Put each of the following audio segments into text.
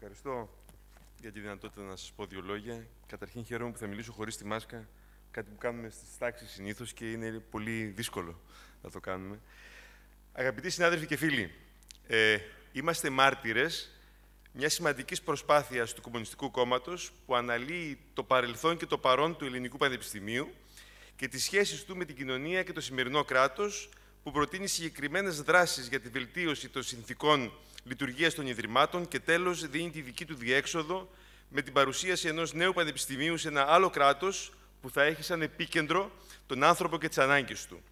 Ευχαριστώ για τη δυνατότητα να σας πω δύο λόγια. Καταρχήν χαίρομαι που θα μιλήσω χωρίς τη μάσκα, κάτι που κάνουμε στις τάξεις συνήθως και είναι πολύ δύσκολο να το κάνουμε. Αγαπητοί συνάδελφοι και φίλοι, ε, είμαστε μάρτυρες μιας σημαντικής προσπάθειας του Κομμουνιστικού Κόμματος που αναλύει το παρελθόν και το παρόν του Ελληνικού Πανεπιστημίου και τις σχέσεις του με την κοινωνία και το σημερινό κράτος, που προτείνει συγκεκριμένες δράσεις για τη βελτίωση των συνθήκων Λειτουργίας των Ιδρυμάτων και τέλος δίνει τη δική του διέξοδο με την παρουσίαση ενός νέου πανεπιστημίου σε ένα άλλο κράτος που θα έχει σαν επίκεντρο τον άνθρωπο και τις ανάγκες του.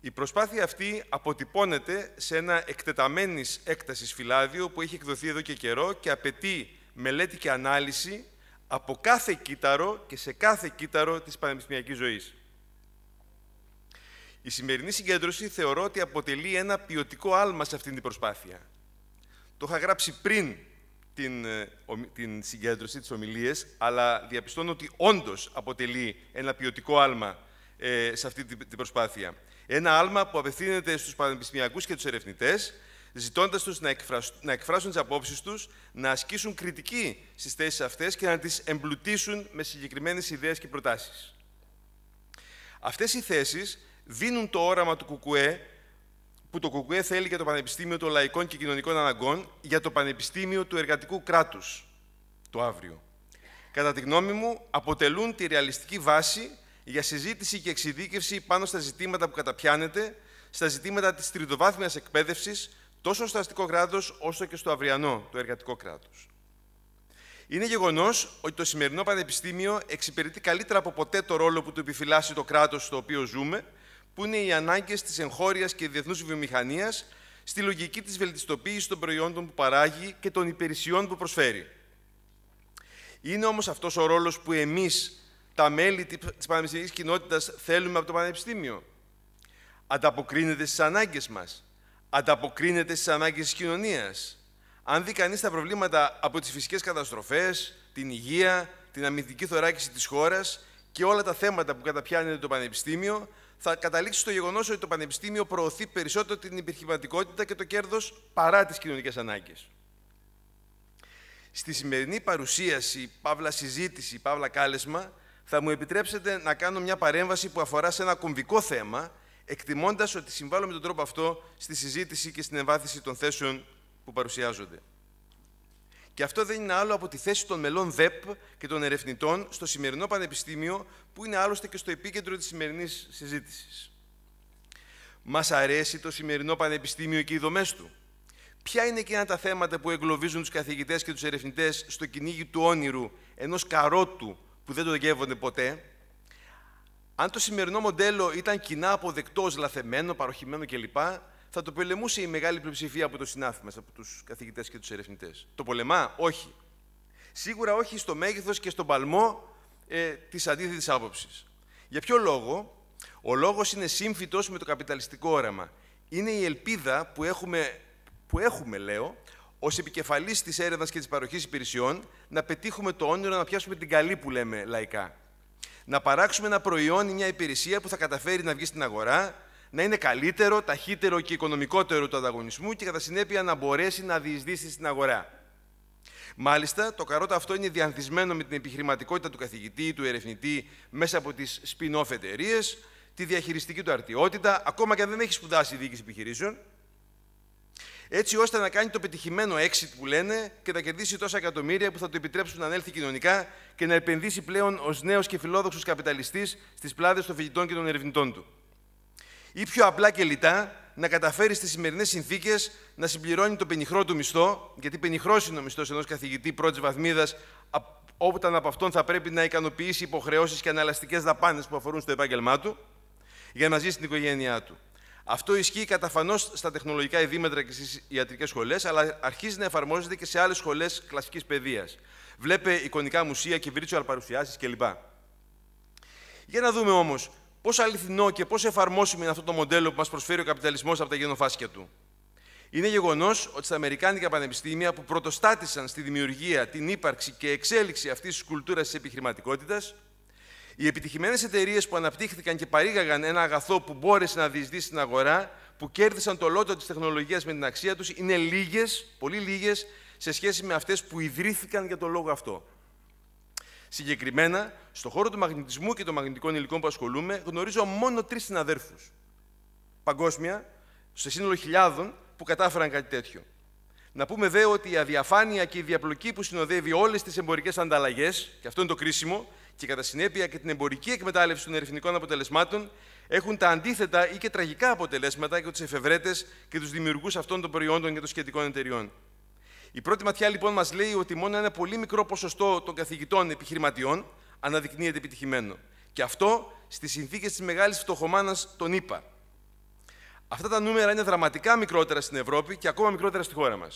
Η προσπάθεια αυτή αποτυπώνεται σε ένα εκτεταμένης έκτασης φυλάδιο που έχει εκδοθεί εδώ και καιρό και απαιτεί μελέτη και ανάλυση από κάθε κύτταρο και σε κάθε κύτταρο της πανεπιστημιακής ζωής. Η σημερινή συγκέντρωση θεωρώ ότι αποτελεί ένα ποιοτικό άλμα σε αυτήν την προσπάθεια. Το είχα γράψει πριν την, ε, την συγκέντρωση, τις ομιλίες, αλλά διαπιστώνω ότι όντως αποτελεί ένα ποιοτικό άλμα ε, σε αυτή την προσπάθεια. Ένα άλμα που απευθύνεται στους πανεπιστημιακούς και τους ερευνητές, ζητώντας τους να, να εκφράσουν τις απόψεις τους, να ασκήσουν κριτική στις θέσεις αυτές και να τις εμπλουτίσουν με συγκεκριμένες ιδέες και προτάσεις. Αυτές οι θέσεις δίνουν το όραμα του ΚΚΕ που το ΚΚΕ θέλει για το Πανεπιστήμιο των Λαϊκών και Κοινωνικών Αναγκών για το Πανεπιστήμιο του Εργατικού Κράτους το αύριο. Κατά τη γνώμη μου, αποτελούν τη ρεαλιστική βάση για συζήτηση και εξειδίκευση πάνω στα ζητήματα που καταπιάνεται, στα ζητήματα της τριτοβάθμιας εκπαίδευσης, τόσο στο αστικό κράτος, όσο και στο αυριανό, το εργατικό κράτος. Είναι γεγονός ότι το σημερινό Πανεπιστήμιο εξυπηρετεί καλύτερα από ποτέ το ρόλο που του επιφυλάσσει το κράτος στο οποίο ζούμε που είναι οι ανάγκες της εγχώριας και διεθνούς βιομηχανίας στη λογική της βελτιστοποίησης των προϊόντων που παράγει και των υπηρεσιών που προσφέρει. Είναι όμως αυτός ο ρόλος που εμείς, τα μέλη της πανεπιστημιακής κοινότητας, θέλουμε από το Πανεπιστήμιο. Ανταποκρίνεται στις ανάγκες μας. Ανταποκρίνεται στις ανάγκες της κοινωνίας. Αν δει κανείς τα προβλήματα από τις φυσικές καταστροφές, την υγεία, την αμυντική θωράκιση της χώρας και όλα τα θέματα που καταπιάνεται το Πανεπιστήμιο, θα καταλήξει στο γεγονός ότι το Πανεπιστήμιο προωθεί περισσότερο την επιχειρηματικότητα και το κέρδος παρά τις κοινωνικές ανάγκες. Στη σημερινή παρουσίαση, παύλα συζήτηση, παύλα κάλεσμα, θα μου επιτρέψετε να κάνω μια παρέμβαση που αφορά σε ένα κομβικό θέμα, εκτιμώντας ότι συμβάλλω με τον τρόπο αυτό στη συζήτηση και στην εμβάθυνση των θέσεων που παρουσιάζονται. Και αυτό δεν είναι άλλο από τη θέση των μελών ΔΕΠ και των ερευνητών στο σημερινό Πανεπιστήμιο, που είναι άλλωστε και στο επίκεντρο της σημερινής συζήτησης. Μας αρέσει το σημερινό Πανεπιστήμιο και οι δομές του. Ποια είναι εκείνα τα θέματα που εγκλωβίζουν τους καθηγητές και τους ερευνητές στο κυνήγι του όνειρου, ενός καρότου που δεν το γεύονται ποτέ. Αν το σημερινό μοντέλο ήταν κοινά αποδεκτός, λαθεμένο, παροχημένο κλπ., θα το πολεμούσε η μεγάλη πλειοψηφία από το συνάφη μα, από τους καθηγητές και τους ερευνητές. Το πολεμά, όχι. Σίγουρα όχι στο μέγεθος και στον παλμό ε, της αντίθετης άποψης. Για ποιο λόγο, ο λόγος είναι σύμφυτος με το καπιταλιστικό όραμα. Είναι η ελπίδα που έχουμε, που έχουμε λέω, ως επικεφαλής της έρευνας και της παροχής υπηρεσιών, να πετύχουμε το όνειρο να πιάσουμε την καλή που λέμε λαϊκά. Να παράξουμε ένα προϊόν ή μια υπηρεσία που θα καταφέρει να βγει στην αγορά να είναι καλύτερο, ταχύτερο και οικονομικότερο του ανταγωνισμού και κατά συνέπεια να μπορέσει να διεισδύσει στην αγορά. Μάλιστα, το καρότα αυτό είναι διανθισμένο με την επιχειρηματικότητα του καθηγητή ή του ερευνητή μέσα από τις spin-off εταιρείες, τη διαχειριστική του αρτιότητα, ακόμα και αν δεν έχει σπουδάσει διοίκηση επιχειρήσεων, έτσι ώστε να κάνει το πετυχημένο exit που λένε και να κερδίσει τόσα εκατομμύρια που θα του επιτρέψουν να ανέλθει κοινωνικά και να επενδύσει πλέον ως νέος και φιλόδοξος καπιταλιστής στις πλάτες των φοιτητών και των ερευνητών του ή πιο απλά και λιτά να καταφέρει στις σημερινές συνθήκες να συμπληρώνει το πενιχρό του μισθό, γιατί πενιχρός είναι ο μισθός ενός καθηγητή πρώτης βαθμίδας, όταν από αυτόν θα πρέπει να ικανοποιήσει υποχρεώσεις και αναλλαστικέ δαπάνες που αφορούν στο επάγγελμά του, για να ζήσει την οικογένειά του. Αυτό ισχύει καταφανώς στα τεχνολογικά ειδήματα και στις ιατρικές σχολές, αλλά αρχίζει να εφαρμόζεται και σε άλλες σχολές κλασικής παιδείας. Βλέπε εικονικά μουσεία και virtual παρουσιάσεις κλπ. Για να δούμε όμως πόσο αληθινό και πόσο εφαρμόσιμο είναι αυτό το μοντέλο που μας προσφέρει ο καπιταλισμός από τα γενοφάσκια του. Είναι γεγονός ότι στα Αμερικάνικα πανεπιστήμια που πρωτοστάτησαν στη δημιουργία, την ύπαρξη και εξέλιξη αυτής της κουλτούρας της επιχειρηματικότητας, οι επιτυχημένες εταιρείες που αναπτύχθηκαν και παρήγαγαν ένα αγαθό που μπόρεσε να διεισδύσει στην αγορά, που κέρδισαν το λότο της τεχνολογίας με την αξία τους, είναι λίγες, πολύ λίγες, σε σχέση με αυτές που ιδρύθηκαν για τον λόγο αυτό. Συγκεκριμένα, στον χώρο του μαγνητισμού και των μαγνητικών υλικών που ασχολούμαι, γνωρίζω μόνο τρεις συναδέρφους. Παγκόσμια, σε σύνολο χιλιάδων που κατάφεραν κάτι τέτοιο. Να πούμε δε ότι η αδιαφάνεια και η διαπλοκή που συνοδεύει όλες τις εμπορικές ανταλλαγές, και αυτό είναι το κρίσιμο, και κατά συνέπεια και την εμπορική εκμετάλλευση των ερευνητικών αποτελεσμάτων, έχουν τα αντίθετα ή και τραγικά αποτελέσματα για τους εφευρέτες και τους δημιουργούς αυτών των προϊόντων και των σχετικών εταιριών. Η πρώτη ματιά λοιπόν μας λέει ότι μόνο ένα πολύ μικρό ποσοστό των καθηγητών επιχειρηματιών αναδεικνύεται επιτυχημένο. Και αυτό στις συνθήκες της μεγάλης φτωχομάνας των ΗΠΑ. Αυτά τα νούμερα είναι δραματικά μικρότερα στην Ευρώπη και ακόμα μικρότερα στη χώρα μας.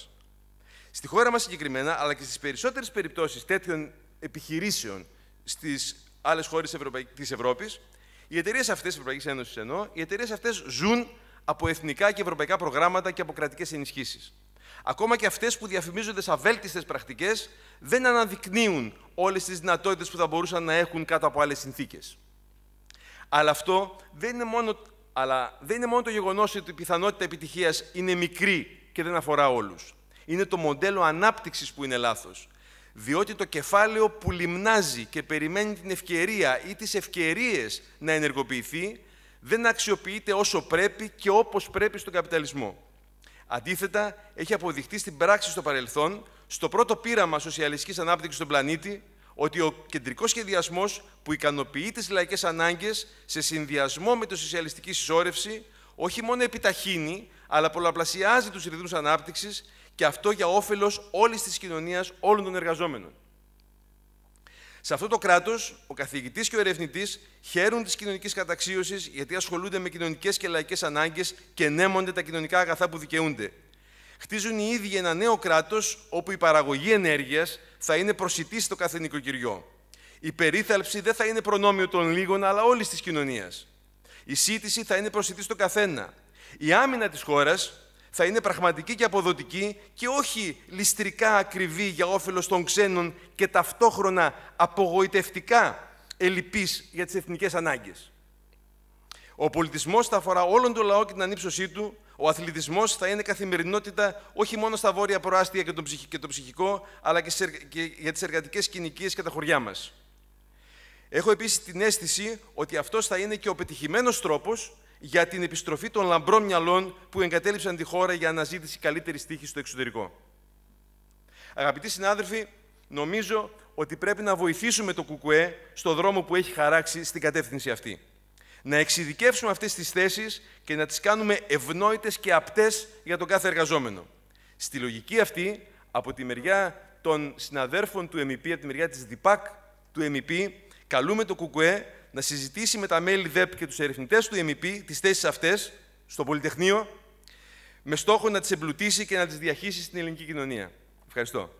Στη χώρα μας συγκεκριμένα, αλλά και στις περισσότερες περιπτώσεις τέτοιων επιχειρήσεων στις άλλες χώρες της Ευρώπης, οι εταιρείες αυτές, της Ευρωπαϊκής Ένωσης εννοώ, οι εταιρείες αυτές ζουν από εθνικά και ευρωπαϊκά προγράμματα και από κρατικές ενισχύσεις. Ακόμα και αυτές που διαφημίζονται σαν βέλτιστες πρακτικές δεν αναδεικνύουν όλες τις δυνατότητες που θα μπορούσαν να έχουν κάτω από άλλες συνθήκες. Αλλά αυτό δεν είναι μόνο, αλλά δεν είναι μόνο το γεγονός ότι η πιθανότητα επιτυχίας είναι μικρή και δεν αφορά όλους. Είναι το μοντέλο ανάπτυξης που είναι λάθος. Διότι το κεφάλαιο που λιμνάζει και περιμένει την ευκαιρία ή τις ευκαιρίες να ενεργοποιηθεί, δεν αξιοποιείται όσο πρέπει και όπως πρέπει στον καπιταλισμό. Αντίθετα, έχει αποδειχτεί στην πράξη στο παρελθόν, στο πρώτο πείραμα σοσιαλιστικής ανάπτυξης στον πλανήτη, ότι ο κεντρικός σχεδιασμός που ικανοποιεί τις λαϊκές ανάγκες σε συνδυασμό με τη σοσιαλιστική συσσόρευση όχι μόνο επιταχύνει, αλλά πολλαπλασιάζει τους ρυθμούς ανάπτυξης και αυτό για όφελος όλης της κοινωνίας, όλων των εργαζόμενων. Σε αυτό το κράτος, ο καθηγητής και ο ερευνητής χαίρουν της κοινωνικής καταξίωσης γιατί ασχολούνται με κοινωνικές και λαϊκές ανάγκες και νέμονται τα κοινωνικά αγαθά που δικαιούνται. Χτίζουν οι ίδιοι ένα νέο κράτος όπου η παραγωγή ενέργειας θα είναι προσιτή στο κάθε νοικοκυριό. Η περίθαλψη δεν θα είναι προνόμιο των λίγων αλλά όλης της κοινωνίας. Η σύντηση θα είναι προσιτή στο καθένα. Η άμυνα της χώρας θα είναι πραγματική και αποδοτική και όχι ληστρικά ακριβή για όφελος των ξένων και ταυτόχρονα απογοητευτικά ελλειπής για τις εθνικές ανάγκες. Ο πολιτισμός θα αφορά όλον τον λαό και την ανύψωσή του, ο αθλητισμός θα είναι καθημερινότητα όχι μόνο στα βόρεια προάστια και το, ψυχικό, αλλά και, και για τις εργατικές κοινικίες και τα χωριά μας. Έχω επίσης την αίσθηση ότι αυτός θα είναι και ο πετυχημένος τρόπος για την επιστροφή των λαμπρών μυαλών που εγκατέλειψαν τη χώρα για αναζήτηση καλύτερης τύχης στο εξωτερικό. Αγαπητοί συνάδελφοι, νομίζω ότι πρέπει να βοηθήσουμε το ΚΚΕ στο δρόμο που έχει χαράξει στην κατεύθυνση αυτή. Να εξειδικεύσουμε αυτές τις θέσεις και να τις κάνουμε ευνόητες και απτές για τον κάθε εργαζόμενο. Στη λογική αυτή, από τη μεριά των συναδέρφων του ΕΜΠ, από τη μεριά της ΔΙΠΑΚ του ΕΜΠ, καλούμε το ΚΚΕ να συζητήσει με τα μέλη ΔΕΠ και τους ερευνητές του ΕΜΠ τις θέσεις αυτές στο Πολυτεχνείο με στόχο να τις εμπλουτίσει και να τις διαχύσει στην ελληνική κοινωνία. Ευχαριστώ.